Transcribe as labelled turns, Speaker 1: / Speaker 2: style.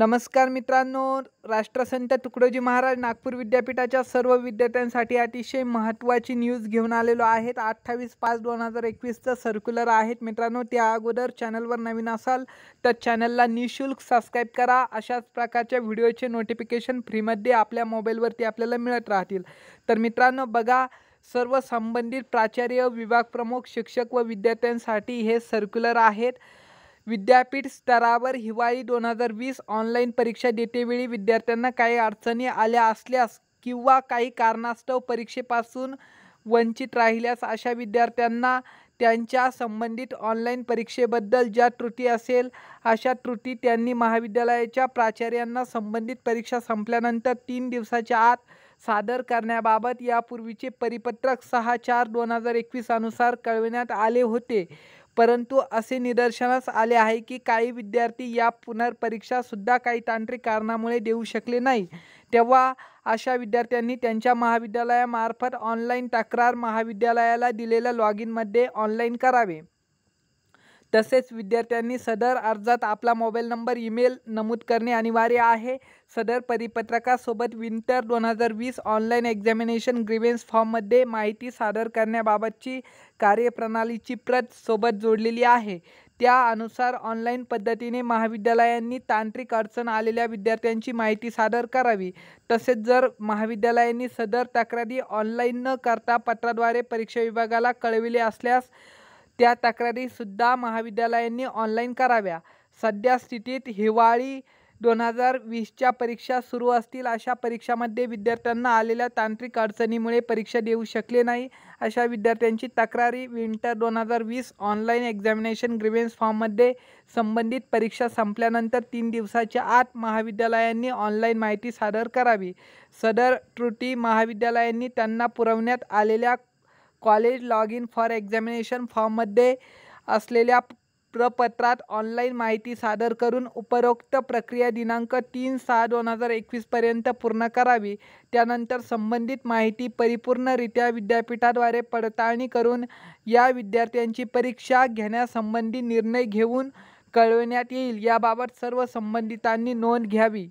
Speaker 1: नमस्कार मित्रांनो राष्ट्रसंत तुकडोजी महाराज नागपूर विद्यापीठाच्या सर्व विद्यार्थ्यांसाठी अतिशय महत्त्वाची न्यूज घेऊन आलेलो आहेत अठ्ठावीस पाच दोन हजार एकवीसचं सर्क्युलर आहेत मित्रांनो त्या अगोदर चॅनलवर नवीन असाल तर चॅनलला निशुल्क सबस्क्राईब करा अशाच प्रकारच्या व्हिडिओचे नोटिफिकेशन फ्रीमध्ये आपल्या मोबाईलवरती आपल्याला मिळत राहतील तर मित्रांनो बघा सर्व संबंधित प्राचार्य विभाग प्रमुख शिक्षक व विद्यार्थ्यांसाठी हे सर्क्युलर आहेत विद्यापीठ स्तरावर हिवाळी दोन हजार वीस ऑनलाईन परीक्षा देतेवेळी विद्यार्थ्यांना काही अडचणी आल्या असल्यास किंवा काही कारणास्तव परीक्षेपासून वंचित राहिल्यास अशा विद्यार्थ्यांना त्यांच्या संबंधित ऑनलाईन परीक्षेबद्दल ज्या त्रुटी असेल अशा त्रुटी त्यांनी महाविद्यालयाच्या प्राचार्यांना संबंधित परीक्षा संपल्यानंतर तीन दिवसाच्या आत सादर करण्याबाबत यापूर्वीचे परिपत्रक सहा चार दोन हजार एकवीस अनुसार कळविण्यात आले होते परंतु असे निदर्शनास आले आहे की काही विद्यार्थी या पुनर्परीक्षासुद्धा काही तांत्रिक कारणामुळे देऊ शकले नाही तेव्हा अशा विद्यार्थ्यांनी त्यांच्या महाविद्यालयामार्फत ऑनलाईन तक्रार महाविद्यालयाला दिलेल्या लॉग इनमध्ये ऑनलाईन करावे तसेच विद्यार्थ्यांनी सदर अर्जात आपला मोबाईल नंबर ईमेल नमूद करणे अनिवार्य आहे सदर परिपत्रकासोबत विंटर दोन हजार वीस ऑनलाईन एक्झामिनेशन ग्रीवेन्स फॉर्ममध्ये माहिती सादर करण्याबाबतची कार्यप्रणालीची प्रत सोबत जोडलेली आहे त्यानुसार ऑनलाईन पद्धतीने महाविद्यालयांनी तांत्रिक अडचण आलेल्या विद्यार्थ्यांची माहिती सादर करावी तसेच जर महाविद्यालयांनी सदर तक्रारी ऑनलाईन न करता पत्राद्वारे परीक्षा विभागाला कळविले असल्यास त्या तक्रारीसुद्धा महाविद्यालयांनी ऑनलाईन कराव्या सध्या स्थितीत हिवाळी दोन हजार वीसच्या परीक्षा सुरू असतील अशा परीक्षामध्ये विद्यार्थ्यांना आलेल्या तांत्रिक अडचणीमुळे परीक्षा देऊ शकले नाही अशा विद्यार्थ्यांची तक्रारी विंटर दोन हजार वीस ऑनलाईन एक्झामिनेशन ग्रिव्हेन्स फॉर्ममध्ये संबंधित परीक्षा संपल्यानंतर तीन दिवसाच्या आत महाविद्यालयांनी ऑनलाईन माहिती सादर करावी सदर त्रुटी महाविद्यालयांनी त्यांना पुरवण्यात आलेल्या college log in for examination फॉर्ममध्ये असलेल्या प्रपत्रात ऑनलाईन माहिती सादर करून उपरोक्त प्रक्रिया दिनांक तीन सहा दोन हजार एकवीसपर्यंत पूर्ण करावी त्यानंतर संबंधित माहिती परिपूर्णरित्या विद्यापीठाद्वारे पडताळणी करून या विद्यार्थ्यांची परीक्षा घेण्यासंबंधी निर्णय घेऊन कळविण्यात येईल याबाबत सर्व संबंधितांनी नोंद घ्यावी